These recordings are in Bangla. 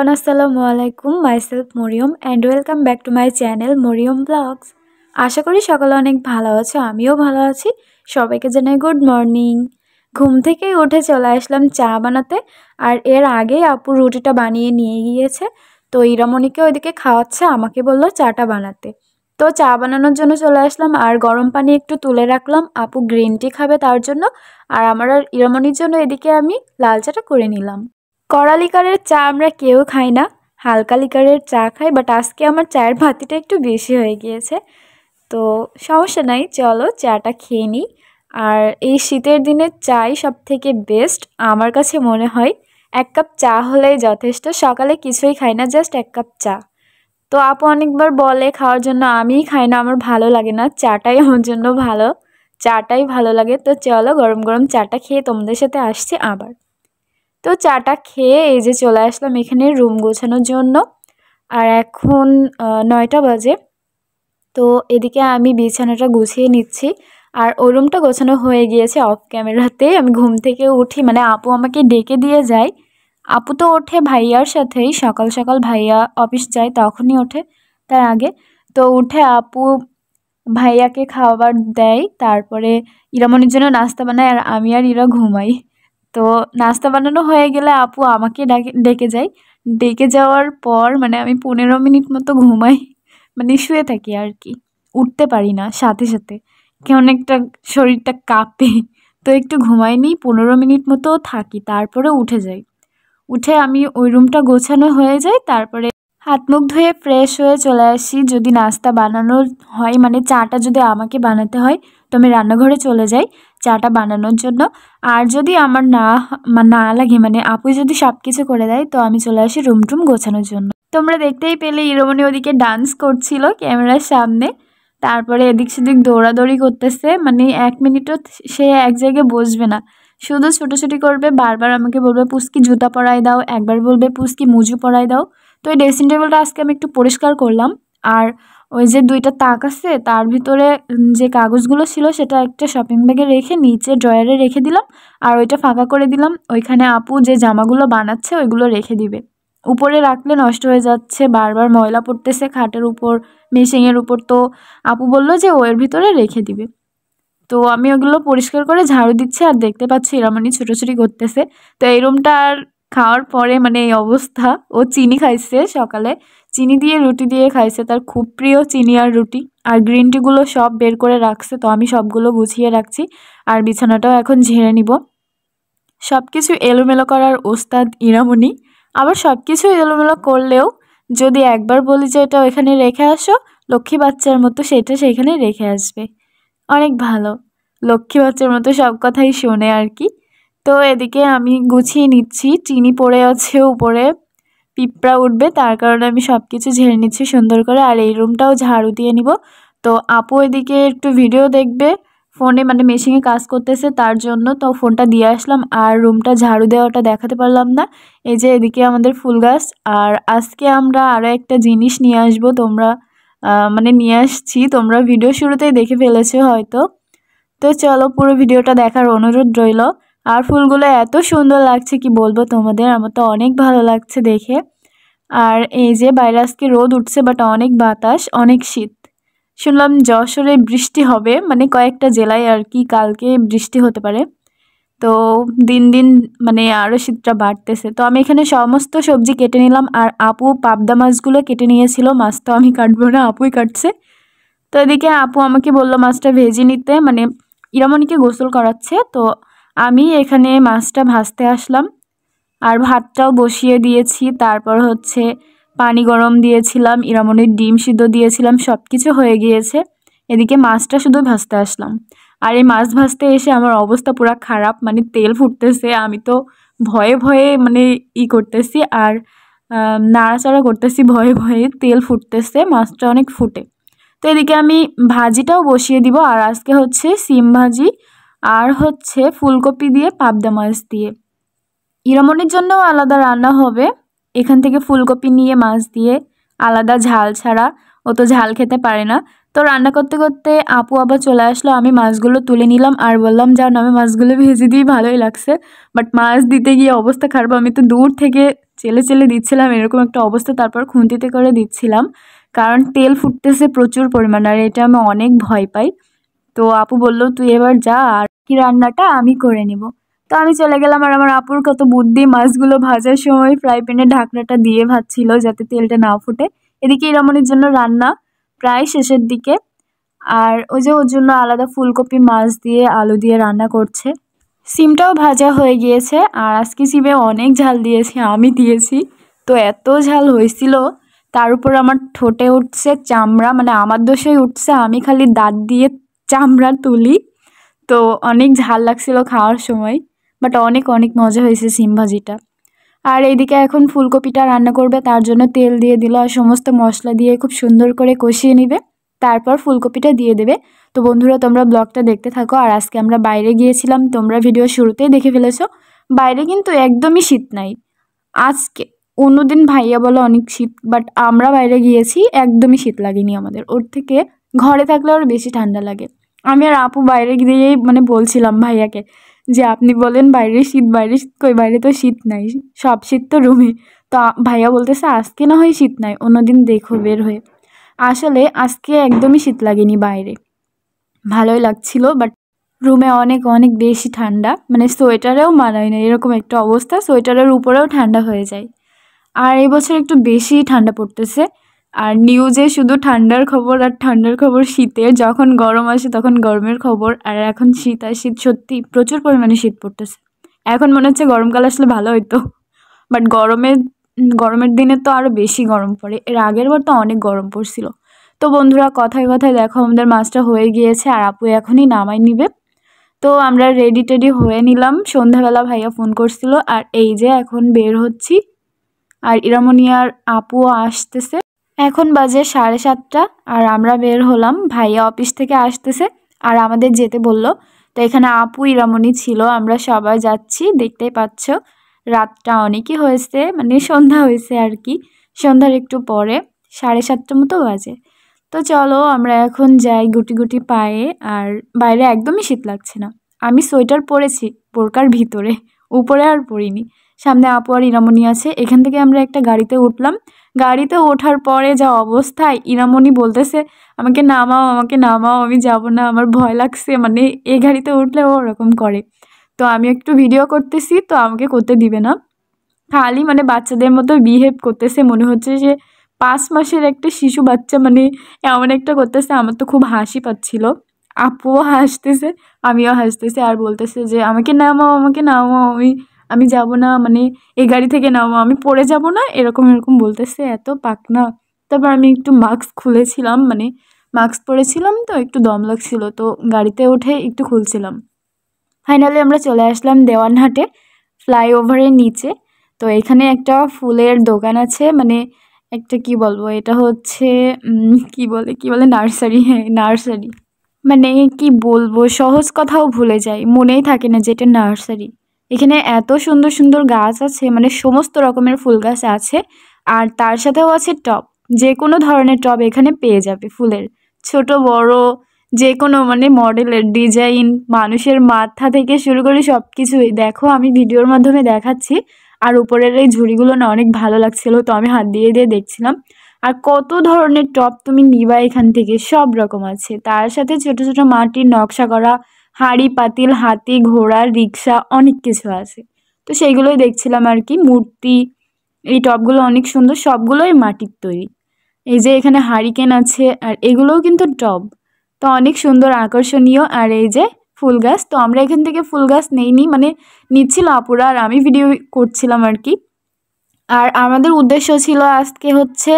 এভরিওয়ান আসসালামু আলাইকুম myself Maryam and welcome back to my channel Maryam vlogs আশা করি সকলে অনেক ভালো আছো আমিও ভালো আছি সবাইকে জানাই গুড মর্নিং ঘুম থেকেই উঠে চলে আসলাম চা বানাতে আর এর আগে আপু রুটিটা বানিয়ে নিয়ে গিয়েছে তো ইরামণিকে ওইদিকে খাওয়াচ্ছে আমাকে বলল চাটা বানাতে তো চা বানানোর জন্য চলে আসলাম আর গরম পানি একটু তুলে রাখলাম আপু গ্রিন টি খাবে তার জন্য আর আমার আর ইরামণির জন্য এদিকে আমি লাল চাটা করে নিলাম কড়া লিকারের চা আমরা কেউ খাই না হালকা লিকারের চা খাই বাট আজকে আমার চায়ের ভাতিটা একটু বেশি হয়ে গিয়েছে তো সমস্যা নাই চলো চাটা খেয়ে নিই আর এই শীতের দিনে চাই সব থেকে বেস্ট আমার কাছে মনে হয় এক কাপ চা হলেই যথেষ্ট সকালে কিছুই খাই না জাস্ট এক কাপ চা তো আপু অনেকবার বলে খাওয়ার জন্য আমিই খাই না আমার ভালো লাগে না চাটাই আমার জন্য ভালো চাটাই ভালো লাগে তো চলো গরম গরম চাটা খেয়ে তোমাদের সাথে আসছে আবার তো চাটা খেয়ে এই যে চলে আসলাম এখানে রুম গোছানোর জন্য আর এখন নয়টা বাজে তো এদিকে আমি বিছানাটা গুছিয়ে নিচ্ছি আর ওই রুমটা গোছানো হয়ে গিয়েছে অফ ক্যামেরাতে আমি ঘুম থেকে উঠি মানে আপু আমাকে ডেকে দিয়ে যায় আপু তো ওঠে ভাইয়ার সাথেই সকাল সকাল ভাইয়া অফিস যায় তখনই ওঠে তার আগে তো উঠে আপু ভাইয়াকে খাবার দেয় তারপরে ইরামনির জন্য নাস্তা বানায় আর আমি আর ইরা ঘুমাই তো নাস্তা বানানো হয়ে গেলে আপু আমাকে ডাকে ডেকে যায় ডেকে যাওয়ার পর মানে আমি পনেরো মিনিট মতো ঘুমাই মানে শুয়ে থাকি আর কি উঠতে পারি না সাথে সাথে কেমন একটা শরীরটা কাঁপে তো একটু ঘুমাই নিই পনেরো মিনিট মতো থাকি তারপরে উঠে যাই উঠে আমি ওই রুমটা গোছানো হয়ে যায় তারপরে হাত মুখ ধুয়ে ফ্রেশ হয়ে চলে আসি যদি নাস্তা বানানোর হয় মানে চাটা যদি আমাকে বানাতে হয় তো আমি রান্নাঘরে চলে যাই চাটা বানানোর জন্য আর যদি আমার না না লাগে মানে আপু যদি সব কিছু করে দেয় তো আমি চলে আসি রুম টুম গোছানোর জন্য তোমরা দেখতেই পেলে ইরমণি ওদিকে ডান্স করছিল ক্যামেরার সামনে তারপরে এদিক সেদিক দৌড়াদৌড়ি করতেছে মানে এক মিনিটও সে এক জায়গায় বসবে না শুধু ছুটোছুটি করবে বারবার আমাকে বলবে পুস্কি জুতা পরাই দাও একবার বলবে পুস্কি মুজু পরাই দাও তো এই ড্রেসিং টেবিলটা আজকে আমি একটু পরিষ্কার করলাম আর ওই যে দুইটা তাক আছে তার ভিতরে যে কাগজগুলো ছিল সেটা একটা শপিং ব্যাগে রেখে নিচে ড্রয়ারে রেখে দিলাম আর ওইটা ফাঁকা করে দিলাম ওইখানে আপু যে জামাগুলো বানাচ্ছে ওইগুলো রেখে দিবে উপরে রাখলে নষ্ট হয়ে যাচ্ছে বারবার ময়লা পড়তেছে খাটের উপর মেশিংয়ের উপর তো আপু বলল যে ওয়ের ভিতরে রেখে দিবে তো আমি ওগুলো পরিষ্কার করে ঝাড়ু দিচ্ছি আর দেখতে পাচ্ছি ছোটো ছোটোছুটি করতেছে তো এই রুমটা আর খাওয়ার পরে মানে এই অবস্থা ও চিনি খাইছে সকালে চিনি দিয়ে রুটি দিয়ে খাইছে তার খুব প্রিয় চিনি আর রুটি আর গ্রিন টিগুলো সব বের করে রাখছে তো আমি সবগুলো গুছিয়ে রাখছি আর বিছানাটাও এখন ঝেড়ে নিব সব কিছু এলোমেলো করার ওস্তাদ ইরামণি আবার সব কিছু এলোমেলো করলেও যদি একবার বলি যে এটা ওইখানে রেখে আসো লক্ষ্মী বাচ্চার মতো সেটা সেইখানে রেখে আসবে অনেক ভালো লক্ষ্মী বাচ্চার মতো সব কথাই শোনে আর কি তো এদিকে আমি গুছিয়ে নিচ্ছি চিনি পড়ে আছে উপরে পিঁপড়া উঠবে তার কারণে আমি সব কিছু ঝেড়ে নিচ্ছি সুন্দর করে আর এই রুমটাও ঝাড়ু দিয়ে নিব তো আপু এদিকে একটু ভিডিও দেখবে ফোনে মানে মেশিনে কাজ করতেছে তার জন্য তো ফোনটা দিয়ে আসলাম আর রুমটা ঝাড়ু দেওয়াটা দেখাতে পারলাম না এই যে এদিকে আমাদের ফুল গাছ আর আজকে আমরা আরও একটা জিনিস নিয়ে আসব তোমরা মানে নিয়ে আসছি তোমরা ভিডিও শুরুতেই দেখে ফেলেছো হয়তো তো চলো পুরো ভিডিওটা দেখার অনুরোধ রইল আর ফুলগুলো এত সুন্দর লাগছে কি বলবো তোমাদের আমার তো অনেক ভালো লাগছে দেখে আর এই যে বাইরে আজকে রোদ উঠছে বাট অনেক বাতাস অনেক শীত শুনলাম যশোরে বৃষ্টি হবে মানে কয়েকটা জেলায় আর কি কালকে বৃষ্টি হতে পারে তো দিন দিন মানে আরও শীতটা বাড়তেছে তো আমি এখানে সমস্ত সবজি কেটে নিলাম আর আপু পাবদা মাছগুলো কেটে নিয়েছিল মাছ তো আমি কাটবো না আপুই কাটছে তো এদিকে আপু আমাকে বললো মাছটা ভেজে নিতে মানে ইরামনিকে গোসল করাচ্ছে তো আমি এখানে মাছটা ভাজতে আসলাম আর ভাতটাও বসিয়ে দিয়েছি তারপর হচ্ছে পানি গরম দিয়েছিলাম ইরামনির ডিম সিদ্ধ দিয়েছিলাম সব কিছু হয়ে গিয়েছে এদিকে মাছটা শুধু ভাজতে আসলাম আর এই মাছ ভাজতে এসে আমার অবস্থা পুরো খারাপ মানে তেল ফুটতেছে আমি তো ভয়ে ভয়ে মানে ই করতেছি আর নাড়াচাড়া করতেছি ভয়ে ভয়ে তেল ফুটতেছে মাছটা অনেক ফুটে তো এদিকে আমি ভাজিটাও বসিয়ে দিব আর আজকে হচ্ছে সিম ভাজি আর হচ্ছে ফুলকপি দিয়ে পাবদা মাছ দিয়ে ইরামনির জন্যও আলাদা রান্না হবে এখান থেকে ফুলকপি নিয়ে মাছ দিয়ে আলাদা ঝাল ছাড়া ও তো ঝাল খেতে পারে না তো রান্না করতে করতে আপু আবার চলে আসলো আমি মাছগুলো তুলে নিলাম আর বললাম যাও নামে মাছগুলো ভেজে দিই ভালোই লাগছে বাট মাছ দিতে গিয়ে অবস্থা খারাপ আমি তো দূর থেকে চেলে চেলে দিচ্ছিলাম এরকম একটা অবস্থা তারপর খুন্তিতে করে দিচ্ছিলাম কারণ তেল ফুটতেছে প্রচুর পরিমাণ আর এটা আমি অনেক ভয় পাই তো আপু বলল তুই এবার যা আর কি রান্নাটা আমি করে নিব তো আমি চলে গেলাম আর আমার আপুর কত বুদ্ধি মাছগুলো ভাজার সময় ফ্রাই প্যানে ঢাকনাটা দিয়ে ভাজছিল যাতে তেলটা না ফুটে এদিকে ইরামনির জন্য রান্না প্রায় শেষের দিকে আর ওই যে ওর জন্য আলাদা ফুলকপি মাছ দিয়ে আলু দিয়ে রান্না করছে সিমটাও ভাজা হয়ে গিয়েছে আর আজকে সিমে অনেক ঝাল দিয়েছি আমি দিয়েছি তো এত ঝাল হয়েছিল তার উপর আমার ঠোঁটে উঠছে চামড়া মানে আমার দোষেই উঠছে আমি খালি দাঁত দিয়ে চামড়ার তুলি তো অনেক ঝাল লাগছিল খাওয়ার সময় বাট অনেক অনেক মজা হয়েছে সিম ভাজিটা আর এইদিকে এখন ফুলকপিটা রান্না করবে তার জন্য তেল দিয়ে দিল আর সমস্ত মশলা দিয়ে খুব সুন্দর করে কষিয়ে নিবে তারপর ফুলকপিটা দিয়ে দেবে তো বন্ধুরা তোমরা ব্লগটা দেখতে থাকো আর আজকে আমরা বাইরে গিয়েছিলাম তোমরা ভিডিও শুরুতেই দেখে ফেলেছো বাইরে কিন্তু একদমই শীত নাই আজকে অন্যদিন ভাইয়া বলো অনেক শীত বাট আমরা বাইরে গিয়েছি একদমই শীত লাগেনি আমাদের ওর থেকে ঘরে থাকলে ওর বেশি ঠান্ডা লাগে আমি আর আপু বাইরে গিয়েই মানে বলছিলাম ভাইয়াকে যে আপনি বলেন বাইরে শীত বাইরে শীত কই বাইরে তো শীত নাই সব শীত তো রুমে তো ভাইয়া বলতেছে আজকে না হয় শীত নাই অন্যদিন দেখো বের হয়ে আসলে আজকে একদমই শীত লাগেনি বাইরে ভালোই লাগছিল বাট রুমে অনেক অনেক বেশি ঠান্ডা মানে সোয়েটারেও মানায় না এরকম একটা অবস্থা সোয়েটারের উপরেও ঠান্ডা হয়ে যায় আর এবছর একটু বেশি ঠান্ডা পড়তেছে আর নিউজে শুধু ঠান্ডার খবর আর ঠান্ডার খবর শীতে যখন গরম আসে তখন গরমের খবর আর এখন শীত আর শীত সত্যি প্রচুর পরিমাণে শীত পড়তেছে এখন মনে হচ্ছে গরমকাল আসলে ভালো হইতো বাট গরমে গরমের দিনে তো আরও বেশি গরম পড়ে এর আগের বার তো অনেক গরম পড়ছিল তো বন্ধুরা কথায় কথায় দেখো আমাদের মাছটা হয়ে গিয়েছে আর আপু এখনই নামাই নিবে তো আমরা রেডি টেডি হয়ে নিলাম সন্ধ্যাবেলা ভাইয়া ফোন করছিল আর এই যে এখন বের হচ্ছি আর ইরামনিয়ার আপুও আসতেছে এখন বাজে সাড়ে সাতটা আর আমরা বের হলাম ভাইয়া অফিস থেকে আসতেছে আর আমাদের যেতে বলল তো এখানে আপু ইরামনি ছিল আমরা সবাই যাচ্ছি দেখতেই পাচ্ছ রাতটা অনেকই হয়েছে মানে সন্ধ্যা হয়েছে আর কি সন্ধ্যার একটু পরে সাড়ে সাতটা মতো বাজে তো চলো আমরা এখন যাই গুটি গুটি পায়ে আর বাইরে একদমই শীত লাগছে না আমি সোয়েটার পরেছি বোরকার ভিতরে উপরে আর পরিনি সামনে আপু আর ইরামণি আছে এখান থেকে আমরা একটা গাড়িতে উঠলাম গাড়িতে ওঠার পরে যা অবস্থায় ইরামণি বলতেছে আমাকে নামাও আমাকে নামাও আমি যাব না আমার ভয় লাগছে মানে এই গাড়িতে উঠলে ও ওরকম করে তো আমি একটু ভিডিও করতেছি তো আমাকে করতে দিবে না খালি মানে বাচ্চাদের মতো বিহেভ করতেছে মনে হচ্ছে যে পাঁচ মাসের একটা শিশু বাচ্চা মানে এমন একটা করতেছে আমার তো খুব হাসি পাচ্ছিল আপুও হাসতেছে আমিও হাসতেছে আর বলতেছে যে আমাকে নামাও আমাকে নামাও আমি আমি যাব না মানে এই গাড়ি থেকে নামো আমি পড়ে যাব না এরকম এরকম বলতেছে এত না তারপর আমি একটু মাস্ক খুলেছিলাম মানে মাস্ক পরেছিলাম তো একটু দম লাগছিল তো গাড়িতে উঠে একটু খুলছিলাম ফাইনালি আমরা চলে আসলাম দেওয়ানহাটে ফ্লাইওভারের নিচে তো এখানে একটা ফুলের দোকান আছে মানে একটা কি বলবো এটা হচ্ছে কি বলে কি বলে নার্সারি হ্যাঁ নার্সারি মানে কি বলবো সহজ কথাও ভুলে যাই মনেই থাকে না যে এটা নার্সারি এখানে এত সুন্দর সুন্দর গাছ আছে মানে সমস্ত রকমের ফুল গাছ আছে আর তার সাথেও আছে টপ যে কোনো ধরনের টপ এখানে পেয়ে যাবে ফুলের ছোট বড় যে কোনো মানে মডেলের ডিজাইন মানুষের মাথা থেকে শুরু করে সব কিছুই দেখো আমি ভিডিওর মাধ্যমে দেখাচ্ছি আর উপরের এই ঝুড়িগুলো না অনেক ভালো লাগছিল তো আমি হাত দিয়ে দিয়ে দেখছিলাম আর কত ধরনের টপ তুমি নিবা এখান থেকে সব রকম আছে তার সাথে ছোট ছোট মাটির নকশা করা হাঁড়ি পাতিল হাতি ঘোড়া রিক্সা অনেক কিছু আছে তো সেইগুলোই দেখছিলাম আর কি মূর্তি এই টপগুলো অনেক সুন্দর সবগুলোই মাটির তৈরি এই যে এখানে হারিকেন আছে আর এগুলোও কিন্তু টব তো অনেক সুন্দর আকর্ষণীয় আর এই যে ফুল গাছ তো আমরা এখান থেকে ফুল গাছ নেইনি মানে নিচ্ছিল আপুরা আর আমি ভিডিও করছিলাম আর কি আর আমাদের উদ্দেশ্য ছিল আজকে হচ্ছে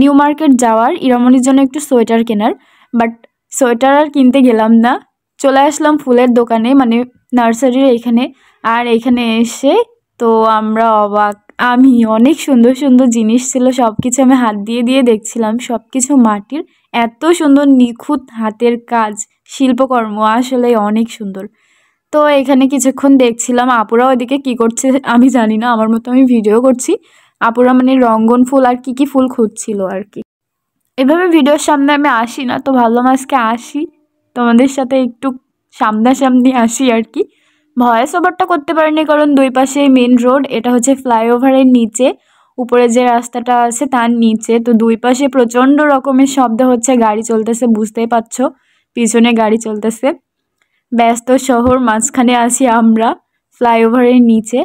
নিউ মার্কেট যাওয়ার ইরামনির জন্য একটু সোয়েটার কেনার বাট সোয়েটার আর কিনতে গেলাম না চলে আসলাম ফুলের দোকানে মানে নার্সারির এখানে আর এখানে এসে তো আমরা অবাক আমি অনেক সুন্দর সুন্দর জিনিস ছিল সব কিছু আমি হাত দিয়ে দিয়ে দেখছিলাম সব কিছু মাটির এত সুন্দর নিখুঁত হাতের কাজ শিল্পকর্ম আসলে অনেক সুন্দর তো এখানে কিছুক্ষণ দেখছিলাম আপুরা ওদিকে কি করছে আমি জানি না আমার মতো আমি ভিডিও করছি আপুরা মানে রঙ্গন ফুল আর কি কি ফুল খুঁজছিল আর কি এভাবে ভিডিওর সামনে আমি আসি না তো ভালো আজকে আসি তোমাদের সাথে একটু সামনাসামনি আসি আর কি ভয়েস ওভারটা করতে পারিনি কারণ দুই পাশে মেন রোড এটা হচ্ছে ফ্লাইওভারের নিচে উপরে যে রাস্তাটা আছে তার নিচে তো দুই পাশে প্রচণ্ড রকমের শব্দ হচ্ছে গাড়ি চলতেছে বুঝতেই পারছ পিছনে গাড়ি চলতেছে ব্যস্ত শহর মাঝখানে আছি আমরা ফ্লাইওভারের নিচে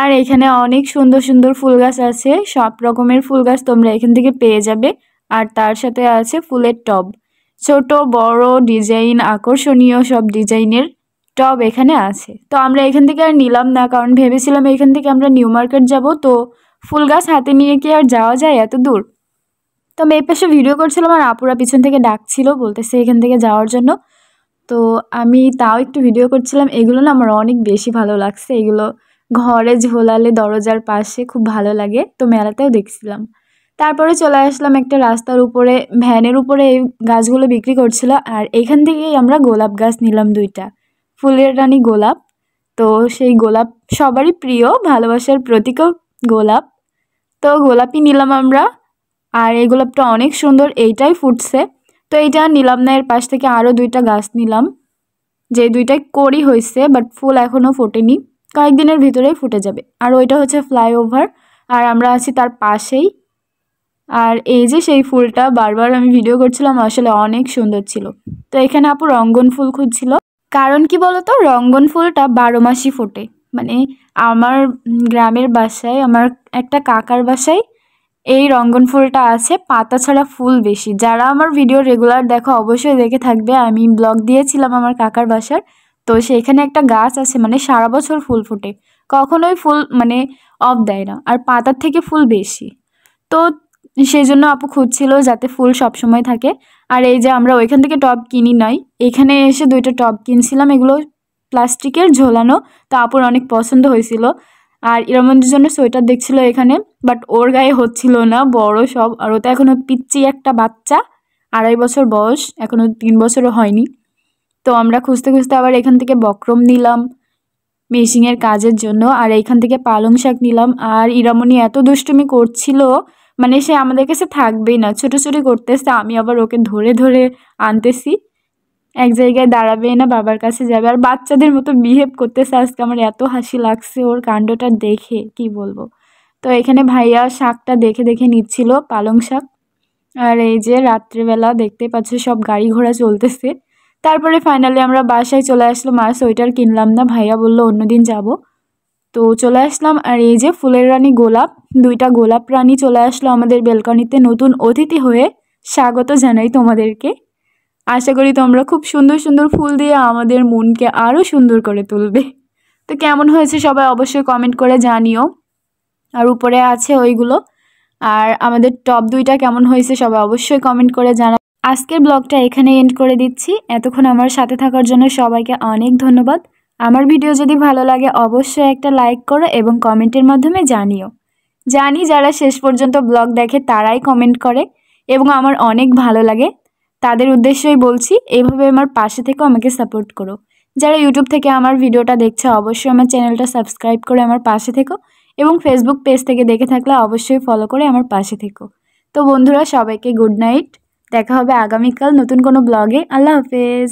আর এখানে অনেক সুন্দর সুন্দর ফুল গাছ আছে সব রকমের ফুল গাছ তোমরা এখান থেকে পেয়ে যাবে আর তার সাথে আছে ফুলের টব ছোট বড় ডিজাইন আকর্ষণীয় সব ডিজাইনের টব এখানে আছে তো আমরা এখান থেকে আর নিলাম না কারণ ভেবেছিলাম এখান থেকে আমরা নিউ মার্কেট যাব তো ফুল গাছ হাতে নিয়ে কি আর যাওয়া যায় এত দূর তো আমি এই পাশে ভিডিও করছিলাম আর আপুরা পিছন থেকে ডাকছিল বলতেছে এখান থেকে যাওয়ার জন্য তো আমি তাও একটু ভিডিও করছিলাম এগুলো না আমার অনেক বেশি ভালো লাগছে এগুলো ঘরে ঝোলালে দরজার পাশে খুব ভালো লাগে তো মেলাতেও দেখছিলাম তারপরে চলে আসলাম একটা রাস্তার উপরে ভ্যানের উপরে এই গাছগুলো বিক্রি করছিল আর এখান থেকেই আমরা গোলাপ গাছ নিলাম দুইটা ফুলের রানী গোলাপ তো সেই গোলাপ সবারই প্রিয় ভালোবাসার প্রতীকও গোলাপ তো গোলাপই নিলাম আমরা আর এই গোলাপটা অনেক সুন্দর এইটাই ফুটছে তো এইটা নিলাম না এর পাশ থেকে আরও দুইটা গাছ নিলাম যে দুইটাই করি হয়েছে বাট ফুল এখনও ফোটেনি কয়েকদিনের ভিতরেই ফুটে যাবে আর ওইটা হচ্ছে ফ্লাইওভার আর আমরা আছি তার পাশেই আর এই যে সেই ফুলটা বারবার আমি ভিডিও করছিলাম আসলে অনেক সুন্দর ছিল তো এখানে আপু রঙ্গন ফুল খুঁজছিল কারণ কি বলতো রঙ্গন ফুলটা বারো মাসই ফোটে মানে আমার গ্রামের বাসায় আমার একটা কাকার বাসায় এই রঙ্গন ফুলটা আছে পাতা ছাড়া ফুল বেশি যারা আমার ভিডিও রেগুলার দেখো অবশ্যই দেখে থাকবে আমি ব্লগ দিয়েছিলাম আমার কাকার বাসার তো সেখানে একটা গাছ আছে মানে সারা বছর ফুল ফোটে কখনোই ফুল মানে অফ দেয় না আর পাতার থেকে ফুল বেশি তো সেই জন্য আপু খুঁজছিল যাতে ফুল সব সময় থাকে আর এই যে আমরা ওইখান থেকে টব কিনি নাই এখানে এসে দুইটা টব কিনছিলাম এগুলো প্লাস্টিকের ঝোলানো তো আপুর অনেক পছন্দ হয়েছিল আর ইরামন্দির জন্য সোয়েটার দেখছিল এখানে বাট ওর গায়ে হচ্ছিল না বড় সব আর ও তো এখনও পিচ্ছি একটা বাচ্চা আড়াই বছর বয়স এখনও তিন বছরও হয়নি তো আমরা খুঁজতে খুঁজতে আবার এখান থেকে বক্রম নিলাম মেশিংয়ের কাজের জন্য আর এইখান থেকে পালং শাক নিলাম আর ইরামনি এত দুষ্টুমি করছিল মানে সে আমাদের কাছে থাকবেই না ছোটোছুটি করতেছে আমি আবার ওকে ধরে ধরে আনতেছি এক জায়গায় দাঁড়াবে না বাবার কাছে যাবে আর বাচ্চাদের মতো বিহেভ করতেছে আজকে আমার এত হাসি লাগছে ওর কাণ্ডটা দেখে কি বলবো তো এখানে ভাইয়া শাকটা দেখে দেখে নিচ্ছিল পালং শাক আর এই যে রাত্রেবেলা দেখতে পাচ্ছ সব গাড়ি ঘোড়া চলতেছে তারপরে ফাইনালি আমরা বাসায় চলে আসলো মা সোয়েটার কিনলাম না ভাইয়া বললো অন্যদিন যাবো তো চলে আসলাম আর এই যে ফুলের রানী গোলাপ দুইটা গোলাপ রানী চলে আসলো আমাদের বেলকনিতে নতুন অতিথি হয়ে স্বাগত জানাই তোমাদেরকে আশা করি তোমরা খুব সুন্দর সুন্দর ফুল দিয়ে আমাদের মনকে আরও সুন্দর করে তুলবে তো কেমন হয়েছে সবাই অবশ্যই কমেন্ট করে জানিও আর উপরে আছে ওইগুলো আর আমাদের টপ দুইটা কেমন হয়েছে সবাই অবশ্যই কমেন্ট করে জানা আজকের ব্লগটা এখানে এন্ড করে দিচ্ছি এতক্ষণ আমার সাথে থাকার জন্য সবাইকে অনেক ধন্যবাদ আমার ভিডিও যদি ভালো লাগে অবশ্যই একটা লাইক করো এবং কমেন্টের মাধ্যমে জানিও জানি যারা শেষ পর্যন্ত ব্লগ দেখে তারাই কমেন্ট করে এবং আমার অনেক ভালো লাগে তাদের উদ্দেশ্যই বলছি এভাবে আমার পাশে থেকে আমাকে সাপোর্ট করো যারা ইউটিউব থেকে আমার ভিডিওটা দেখছে অবশ্যই আমার চ্যানেলটা সাবস্ক্রাইব করে আমার পাশে থেকো এবং ফেসবুক পেজ থেকে দেখে থাকলে অবশ্যই ফলো করে আমার পাশে থেকো তো বন্ধুরা সবাইকে গুড নাইট দেখা হবে আগামীকাল নতুন কোনো ব্লগে আল্লাহ হাফেজ